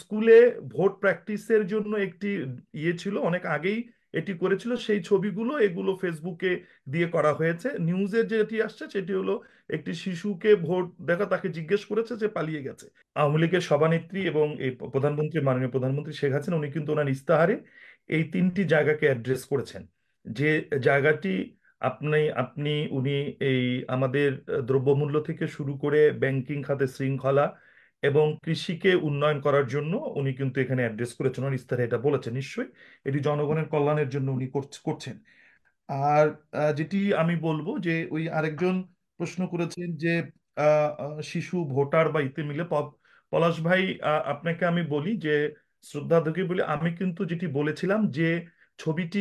স্কুলে ভোট প্র্যাকটিসের জন্য একটি ইয়ে ছিল অনেক আগেই এটি করেছিল সেই ছবিগুলো এগুলো ফেসবুকে দিয়ে করা হয়েছে নিউজে যেটি আসছে সেটি হলো একটি শিশুকে ভোট দেখা তাকে জিজ্ঞেস করেছে যে পালিয়ে গেছে আওয়ামী লীগের সভানেত্রী এবং এই প্রধানমন্ত্রী মাননীয় প্রধানমন্ত্রী শেখ হাসিনা উনি কিন্তু ওনার ইস্তাহারে এই তিনটি জায়গাকে অ্যাড্রেস করেছেন যে জায়গাটি আপনি আপনি উনি এই আমাদের দ্রব্যমূল্য থেকে শুরু করে ব্যাংকিং খাতে শৃঙ্খলা এবং কৃষিকে উন্নয়ন করার জন্য উনি কিন্তু এখানে অ্যাড্রেস করেছেন ওনার ইস্তারে এটা বলেছেন নিশ্চয়ই এটি জনগণের কল্যাণের জন্য উনি করছেন আর যেটি আমি বলবো যে ওই আরেকজন প্রশ্ন করেছেন যে শিশু ভোটার বা ইতে মিলে পলাশ ভাই আপনাকে আমি বলি যে শ্রদ্ধা বলি আমি কিন্তু যেটি বলেছিলাম যে ছবিটি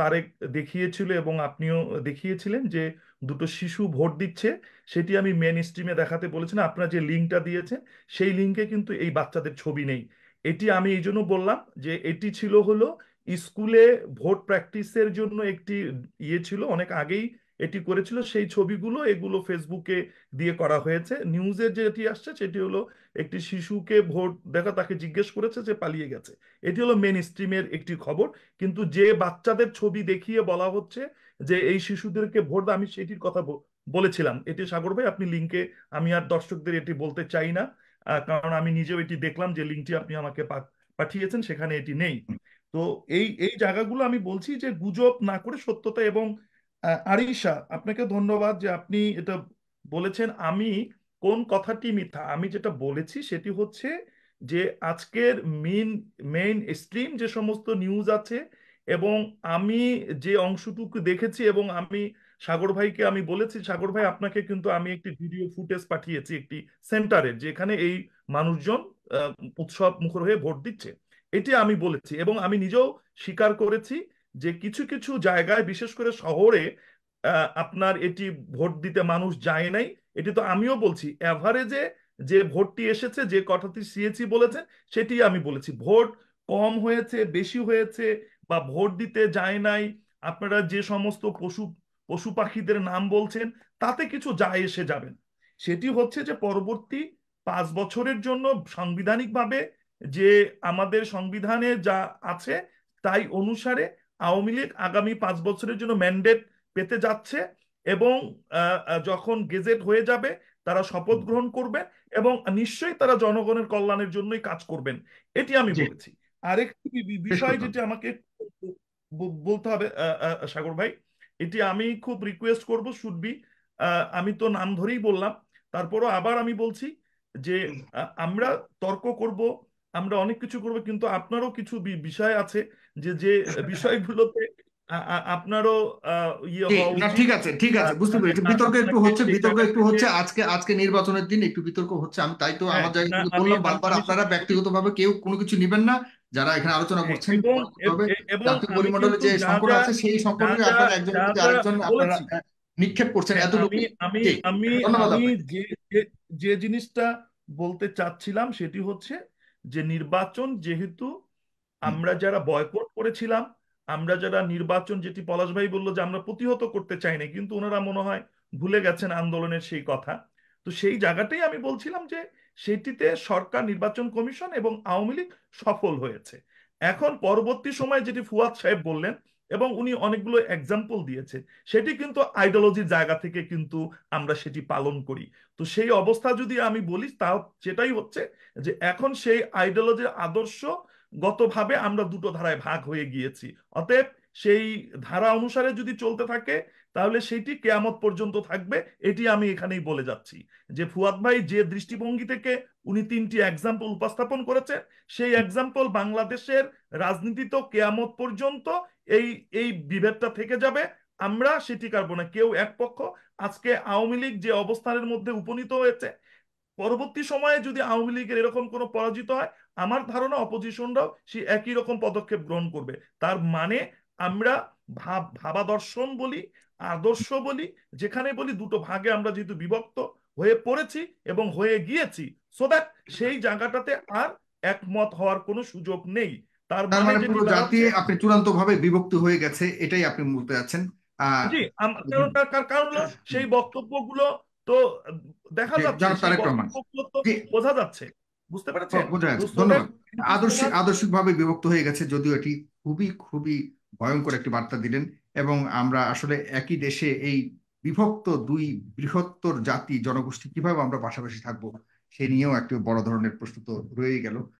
তারেক দেখিয়েছিল এবং আপনিও দেখিয়েছিলেন যে দুটো শিশু ভোট দিচ্ছে সেটি আমি মেন স্ট্রিমে দেখাতে বলেছিলাম আপনারা যে লিঙ্কটা দিয়েছেন সেই লিঙ্কে কিন্তু এই বাচ্চাদের ছবি নেই এটি আমি এই জন্য বললাম যে এটি ছিল হলো স্কুলে ভোট প্র্যাকটিসের জন্য একটি ইয়ে ছিল অনেক আগেই এটি করেছিল সেই ছবিগুলো এগুলো ফেসবুকে দিয়ে করা হয়েছে নিউজে যেটি আসছে সেটি হলো একটি শিশুকে ভোট দেখা তাকে জিজ্ঞেস করেছে যে পালিয়ে গেছে এটি হলো মেন স্ট্রিমের একটি খবর কিন্তু যে বাচ্চাদের ছবি দেখিয়ে বলা হচ্ছে যে এই শিশুদেরকে ভোট আমি সেটির কথা বলেছিলাম এটি সাগর ভাই আপনি লিঙ্কে আমি আর দর্শকদের এটি বলতে চাই না কারণ আমি নিজেও এটি দেখলাম যে লিঙ্কটি আপনি আমাকে পাঠিয়েছেন সেখানে এটি নেই তো এই এই জায়গাগুলো আমি বলছি যে গুজব না করে সত্যতা এবং আরিশা আপনাকে ধন্যবাদ যে আপনি এটা বলেছেন আমি কোন কথাটি মিথ্যা আমি যেটা বলেছি সেটি হচ্ছে যে আজকের মেন মেইন স্ট্রিম যে সমস্ত নিউজ আছে এবং আমি যে অংশটুকু দেখেছি এবং আমি সাগর ভাইকে আমি বলেছি সাগর ভাই আপনাকে কিন্তু আমি একটি ভিডিও ফুটেজ পাঠিয়েছি একটি সেন্টারের যেখানে এই মানুষজন উৎসব মুখর হয়ে ভোট দিচ্ছে এটি আমি বলেছি এবং আমি নিজেও স্বীকার করেছি যে কিছু কিছু জায়গায় বিশেষ করে শহরে আপনার এটি ভোট দিতে মানুষ যায় নাই এটি তো আমিও বলছি অ্যাভারেজে যে ভোটটি এসেছে যে কথাটি সিএসি বলেছেন সেটি আমি বলেছি ভোট কম হয়েছে বেশি হয়েছে বা ভোট দিতে যায় নাই আপনারা যে সমস্ত পশু পশু পাখিদের নাম বলছেন তাতে কিছু যায় এসে যাবেন সেটি হচ্ছে যে পরবর্তী পাঁচ বছরের জন্য সাংবিধানিকভাবে যে আমাদের সংবিধানে যা আছে তাই অনুসারে আওয়ামী লীগ আগামী পাঁচ বছরের জন্য ম্যান্ডেট পেতে যাচ্ছে এবং যখন গেজেট হয়ে যাবে তারা শপথ গ্রহণ করবেন এবং নিশ্চয়ই তারা জনগণের কল্যাণের জন্যই কাজ করবেন এটি আমি বলেছি আরেকটি বিষয় যেটি আমাকে বলতে হবে সাগর ভাই এটি আমি খুব রিকোয়েস্ট করব সুরবি আমি তো নাম ধরেই বললাম তারপরও আবার আমি বলছি যে আমরা তর্ক করব আমরা অনেক কিছু করব কিন্তু আপনারও কিছু বিষয় আছে যে যে বিষয়গুলোতে আপনারও ইয়ে ঠিক আছে ঠিক আছে বুঝতে পেরেছি বিতর্ক একটু হচ্ছে বিতর্ক একটু হচ্ছে আজকে আজকে নির্বাচনের দিন একটু বিতর্ক হচ্ছে আমি তাই তো হ্যাঁ, আমার বললাম বারবার আপনারা কেউ কোনো কিছু নিবেন না যারা এখানে আলোচনা হ্যাঁ, করছেন জাতীয় যে সংকট আছে সেই সংকটকে আপনারা একজন আরেকজন আপনারা নিক্ষেপ করছেন হ্যাঁ, এত আমি আমি আমি যে জিনিসটা বলতে চাচ্ছিলাম সেটি হচ্ছে যে নির্বাচন যেহেতু আমরা যারা বয়কট করেছিলাম আমরা যারা নির্বাচন যেটি পলাশ ভাই বললো যে আমরা প্রতিহত করতে চাইনি কিন্তু ওনারা মনে হয় ভুলে গেছেন আন্দোলনের সেই কথা তো সেই জায়গাটাই আমি বলছিলাম যে সেটিতে সরকার নির্বাচন কমিশন এবং আওয়ামী লীগ সফল হয়েছে এখন পরবর্তী সময় যেটি ফুয়াদ সাহেব বললেন এবং উনি অনেকগুলো এক্সাম্পল দিয়েছে সেটি কিন্তু আইডিওলজির জায়গা থেকে কিন্তু আমরা সেটি পালন করি তো সেই অবস্থা যদি আমি বলি তা সেটাই হচ্ছে যে এখন সেই আইডিওলজির আদর্শ গতভাবে আমরা দুটো ধারায় ভাগ হয়ে গিয়েছি অতএব সেই ধারা অনুসারে যদি চলতে থাকে তাহলে সেটি কেয়ামত পর্যন্ত থাকবে এটি আমি এখানেই বলে যাচ্ছি যে ফুয়াদ ভাই যে দৃষ্টিভঙ্গি থেকে উনি তিনটি এক্সাম্পল উপস্থাপন করেছেন সেই এক্সাম্পল বাংলাদেশের রাজনীতি তো কেয়ামত পর্যন্ত এই এই বিভেদটা থেকে যাবে আমরা সেটি কারবো না কেউ এক পক্ষ আজকে আওয়ামী লীগ যে অবস্থানের মধ্যে উপনীত হয়েছে পরবর্তী সময়ে যদি আওয়ামী লীগের এরকম কোনো পরাজিত হয় আমার ধারণা অপোজিশনরাও সে একই রকম পদক্ষেপ গ্রহণ করবে তার মানে আমরা ভাব ভাবাদর্শন বলি আদর্শ বলি যেখানে বলি দুটো ভাগে আমরা যেহেতু বিভক্ত হয়ে পড়েছি এবং হয়ে গিয়েছি সো দ্যাট সেই জায়গাটাতে আর একমত হওয়ার কোনো সুযোগ নেই তার মানে, মানে পুরো জাতি আপনি চূড়ান্ত ভাবে বিভক্ত হয়ে গেছে এটাই আপনি বলতে যাচ্ছেন জি কারণ সেই বক্তব্যগুলো তো দেখা যাচ্ছে বোঝা যাচ্ছে বুঝতে হ্যাঁ, পারছেন ধন্যবাদ আদর্শিক ভাবে বিভক্ত হয়ে গেছে যদিও এটি খুবই খুবই ভয়ঙ্কর একটি বার্তা দিলেন এবং আমরা আসলে একই দেশে এই বিভক্ত দুই বৃহত্তর জাতি জনগোষ্ঠী কিভাবে আমরা পাশাপাশি থাকবো সে নিয়েও একটি বড় ধরনের প্রশ্ন তো রয়ে গেল